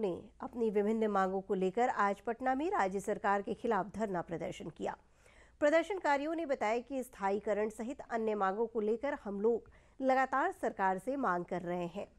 ने अपनी विभिन्न मांगों को लेकर आज पटना में राज्य सरकार के खिलाफ धरना प्रदर्शन किया प्रदर्शनकारियों ने बताया कि स्थायीकरण सहित अन्य मांगों को लेकर हम लोग लगातार सरकार से मांग कर रहे हैं